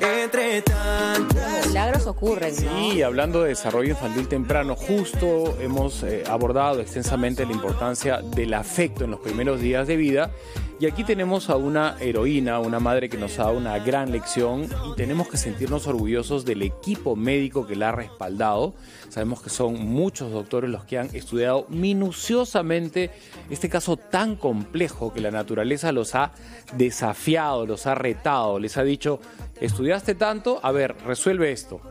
Entre Milagros ocurren. Sí, hablando de desarrollo infantil temprano, justo hemos eh, abordado extensamente la importancia del afecto en los primeros días de vida y aquí tenemos a una heroína, una madre que nos ha dado una gran lección y tenemos que sentirnos orgullosos del equipo médico que la ha respaldado. Sabemos que son muchos doctores los que han estudiado minuciosamente este caso tan complejo que la naturaleza los ha desafiado, los ha retado, les ha dicho, estudiaste tanto, a ver, resuelve esto.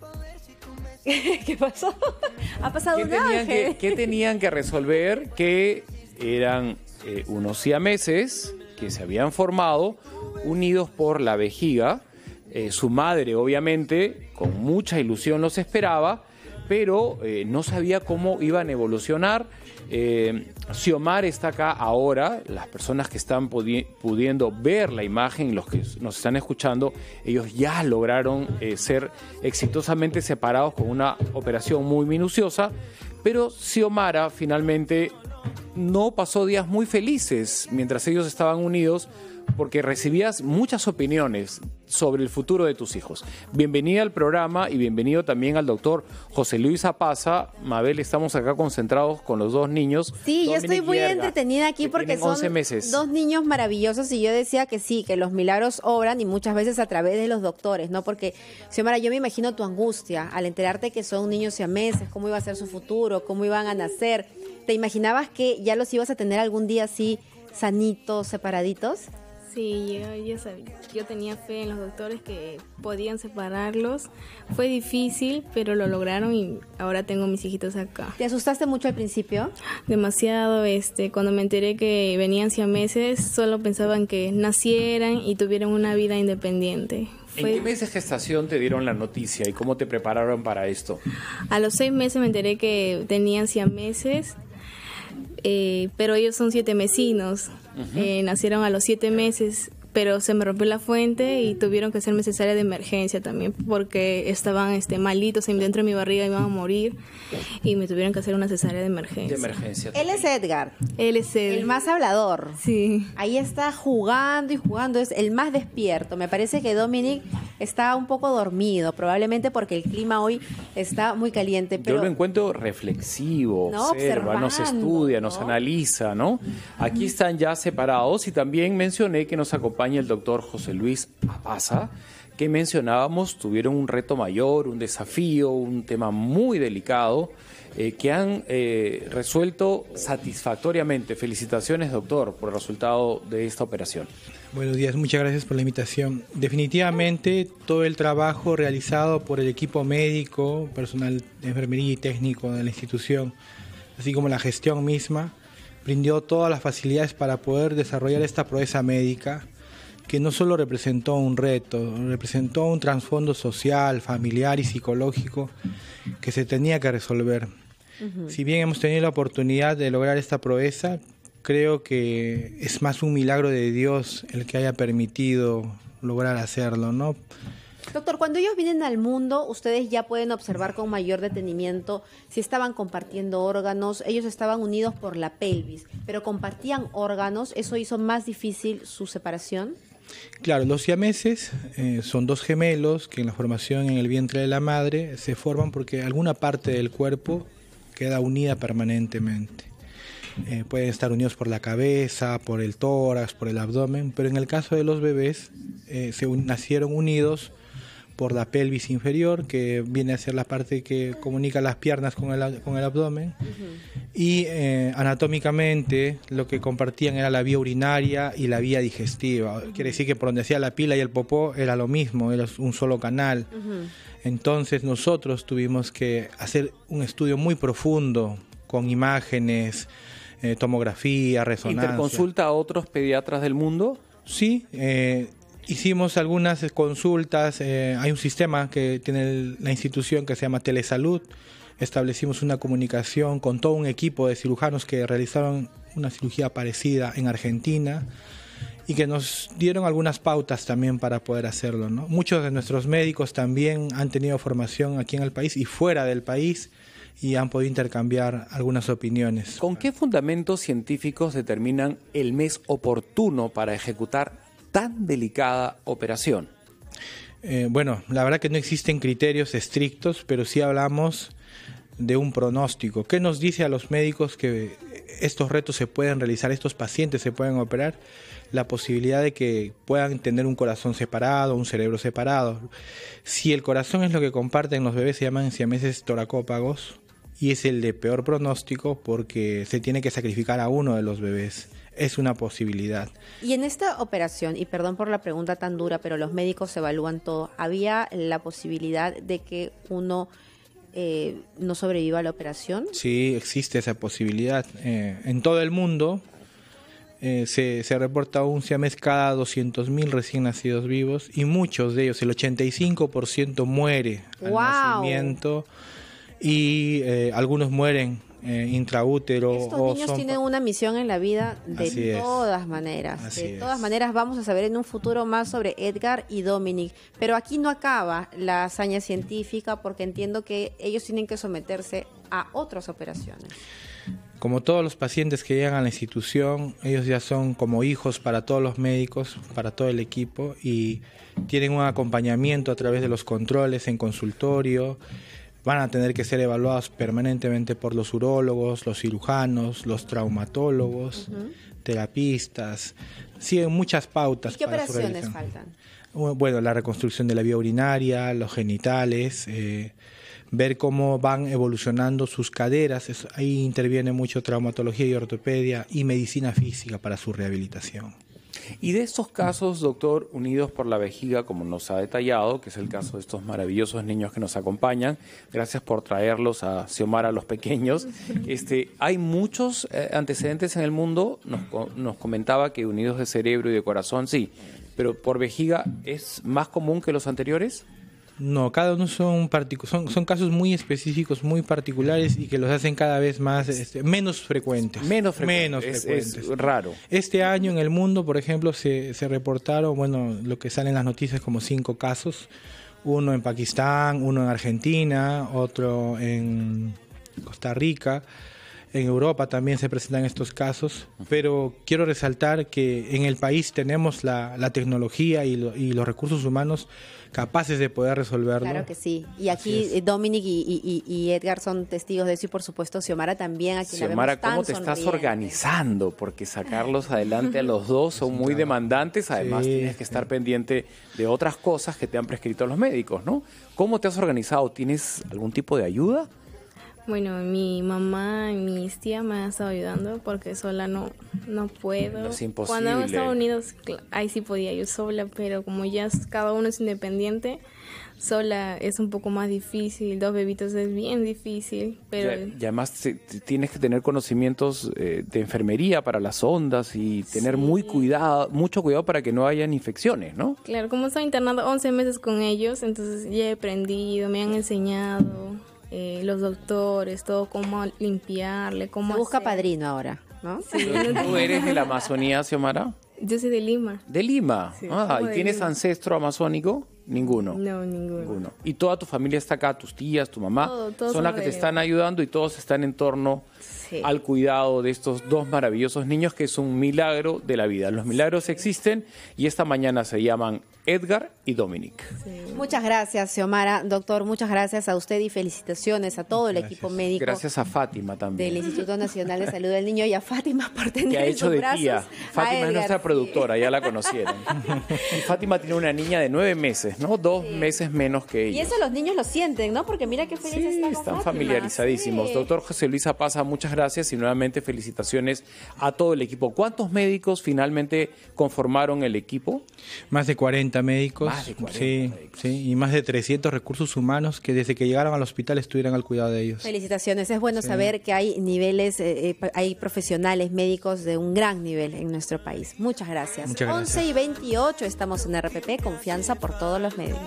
¿Qué pasó? Ha pasado ¿Qué un tenían Que, ¿Qué tenían que resolver que eran eh, unos siameses que se habían formado unidos por la vejiga. Eh, su madre, obviamente, con mucha ilusión los esperaba, pero eh, no sabía cómo iban a evolucionar. Eh, está acá ahora, las personas que están pudiendo ver la imagen, los que nos están escuchando, ellos ya lograron eh, ser exitosamente separados con una operación muy minuciosa, pero Xiomara finalmente no pasó días muy felices mientras ellos estaban unidos porque recibías muchas opiniones sobre el futuro de tus hijos. Bienvenida al programa y bienvenido también al doctor José Luis Apaza. Mabel, estamos acá concentrados con los dos niños. Sí, yo estoy muy entretenida aquí porque son dos niños maravillosos y yo decía que sí, que los milagros obran y muchas veces a través de los doctores, ¿no? Porque, Xiomara, yo me imagino tu angustia al enterarte que son niños siameses, cómo iba a ser su futuro, cómo iban a nacer ¿Te imaginabas que ya los ibas a tener algún día así sanitos, separaditos? Sí, yo, sabía, yo tenía fe en los doctores que podían separarlos. Fue difícil, pero lo lograron y ahora tengo mis hijitos acá. ¿Te asustaste mucho al principio? Demasiado, este, cuando me enteré que venían meses, solo pensaban que nacieran y tuvieran una vida independiente. ¿En qué meses de gestación te dieron la noticia y cómo te prepararon para esto? A los seis meses me enteré que tenían meses eh, pero ellos son siete mesinos, eh, nacieron a los siete meses, pero se me rompió la fuente y tuvieron que hacerme cesárea de emergencia también porque estaban este, malitos dentro de mi barriga iban a morir y me tuvieron que hacer una cesárea de emergencia. Él es Edgar. Él es El más hablador. Sí. Ahí está jugando y jugando, es el más despierto. Me parece que Dominic está un poco dormido, probablemente porque el clima hoy está muy caliente. Pero... Yo lo encuentro reflexivo, observa, nos estudia, nos analiza, ¿no? Aquí están ya separados y también mencioné que nos acompaña el doctor José Luis Apaza que mencionábamos tuvieron un reto mayor, un desafío, un tema muy delicado, eh, que han eh, resuelto satisfactoriamente. Felicitaciones, doctor, por el resultado de esta operación. Buenos días, muchas gracias por la invitación. Definitivamente todo el trabajo realizado por el equipo médico, personal de enfermería y técnico de la institución, así como la gestión misma, brindó todas las facilidades para poder desarrollar esta proeza médica que no solo representó un reto, representó un trasfondo social, familiar y psicológico que se tenía que resolver. Si bien hemos tenido la oportunidad de lograr esta proeza, creo que es más un milagro de Dios el que haya permitido lograr hacerlo, ¿no? Doctor, cuando ellos vienen al mundo, ustedes ya pueden observar con mayor detenimiento si estaban compartiendo órganos, ellos estaban unidos por la pelvis, pero compartían órganos, ¿eso hizo más difícil su separación? Claro, los siameses eh, son dos gemelos que en la formación en el vientre de la madre se forman porque alguna parte del cuerpo queda unida permanentemente. Eh, pueden estar unidos por la cabeza, por el tórax, por el abdomen, pero en el caso de los bebés eh, se nacieron unidos por la pelvis inferior, que viene a ser la parte que comunica las piernas con el, abdomen. Y eh, anatómicamente lo que compartían era la vía urinaria y la vía digestiva. Quiere decir que por donde hacía la pila y el popó era lo mismo, era un solo canal. Entonces nosotros tuvimos que hacer un estudio muy profundo con imágenes, eh, tomografía, resonancia. ¿Interconsulta a otros pediatras del mundo? Sí, eh, Hicimos algunas consultas, eh, hay un sistema que tiene la institución que se llama Telesalud, establecimos una comunicación con todo un equipo de cirujanos que realizaron una cirugía parecida en Argentina y que nos dieron algunas pautas también para poder hacerlo. Muchos de nuestros médicos también han tenido formación aquí en el país y fuera del país y han podido intercambiar algunas opiniones. ¿Con qué fundamentos científicos determinan el mes oportuno para ejecutar tan delicada operación? Eh, bueno, la verdad que no existen criterios estrictos, pero sí hablamos de un pronóstico. ¿Qué nos dice a los médicos que estos retos se pueden realizar, estos pacientes se pueden operar? La posibilidad de que puedan tener un corazón separado, un cerebro separado. Si el corazón es lo que comparten los bebés, se llaman siameses toracópagos y es el de peor pronóstico porque se tiene que sacrificar a uno de los bebés es una posibilidad. Y en esta operación, y perdón por la pregunta tan dura, pero los médicos evalúan todo, ¿había la posibilidad de que uno eh, no sobreviva a la operación? Sí, existe esa posibilidad. Eh, en todo el mundo eh, se, se, reporta un siamés cada 200.000 recién nacidos vivos y muchos de ellos, el 85% muere al nacimiento y algunos mueren eh, intraútero. Estos niños tienen una misión en la vida de todas maneras. de todas maneras vamos a saber en un futuro más sobre Edgar y Dominic. Pero aquí no acaba la hazaña científica porque entiendo que ellos tienen que someterse a otras operaciones. Como todos los pacientes que llegan a la institución, ellos ya son como hijos para todos los médicos, para todo el equipo y tienen un acompañamiento a través de los controles en consultorio van a tener que ser evaluados permanentemente por los urólogos, los cirujanos, los traumatólogos, terapistas. Siguen muchas pautas. ¿Y qué operaciones faltan? Bueno, la reconstrucción de la vía urinaria, los genitales, eh, ver cómo van evolucionando sus caderas. ahí interviene mucho traumatología y ortopedia y medicina física para su rehabilitación. Y de estos casos, doctor, unidos por la vejiga, como nos ha detallado, que es el caso de estos maravillosos niños que nos acompañan, gracias por traerlos a Xiomara, a los pequeños. Este, hay muchos eh, antecedentes en el mundo, nos, nos comentaba que unidos de cerebro y de corazón, sí, pero por vejiga es más común que los anteriores. No, cada uno son, son, son casos muy específicos, muy particulares y que los hacen cada vez más este, menos frecuentes. Menos frecuentes. Menos frecuentes. raro. Este año en el mundo, por ejemplo, se, se reportaron, bueno, lo que sale en las noticias como cinco casos. Uno en Pakistán, uno en Argentina, otro en Costa Rica en Europa también se presentan estos casos, pero quiero resaltar que en el país tenemos la, tecnología y, los recursos humanos capaces de poder resolverlo. Claro que sí. Y aquí eh, Dominic y, Edgar son testigos de eso y por supuesto Xiomara también. aquí. Xiomara, ¿cómo te estás organizando? Porque sacarlos adelante a los dos son muy demandantes. Además, tienes que estar pendiente de otras cosas que te han prescrito los médicos, ¿no? ¿Cómo te has organizado? ¿Tienes algún tipo de ayuda? Bueno, mi mamá y mi tía me han estado ayudando porque sola no, no puedo. Es imposible. Cuando en Estados Unidos, ahí sí podía yo sola, pero como ya cada uno es independiente, sola es un poco más difícil. Dos bebitos es bien difícil, pero... y además tienes que tener conocimientos eh, de enfermería para las ondas y tener muy cuidado, mucho cuidado para que no hayan infecciones, ¿no? Claro, como he estado internado 11 meses con ellos, entonces ya he aprendido, me han enseñado eh, los doctores, todo cómo limpiarle, cómo... busca padrino ahora, ¿no? ¿Tú eres de la Amazonía, Xiomara? Yo soy de Lima. ¿De Lima? ah, ¿y tienes ancestro amazónico? Ninguno. No, ninguno. Y toda tu familia está acá, tus tías, tu mamá, son las que te están ayudando y todos están en torno al cuidado de estos dos maravillosos niños que es un milagro de la vida. Los milagros existen y esta mañana se llaman Edgar y Dominic. Muchas gracias, Xiomara. Doctor, muchas gracias a usted y felicitaciones a todo el equipo médico. Gracias a Fátima también. Del Instituto Nacional de Salud del Niño y a Fátima por tener que ha hecho de tía. Fátima es nuestra productora, ya la conocieron. Fátima tiene una niña de nueve meses, ¿no? Dos meses menos que ella. Y eso los niños lo sienten, ¿no? Porque mira qué feliz está están familiarizadísimos. Doctor José Luis Apaza, muchas gracias gracias y nuevamente felicitaciones a todo el equipo. ¿Cuántos médicos finalmente conformaron el equipo? Más de 40 médicos. y más de 300 recursos humanos que desde que llegaron al hospital estuvieran al cuidado de ellos. Felicitaciones. Es bueno saber que hay niveles, eh, eh, hay profesionales médicos de un gran nivel en nuestro país. Muchas gracias. Muchas 11 y 28 estamos en RPP, confianza por todos los medios.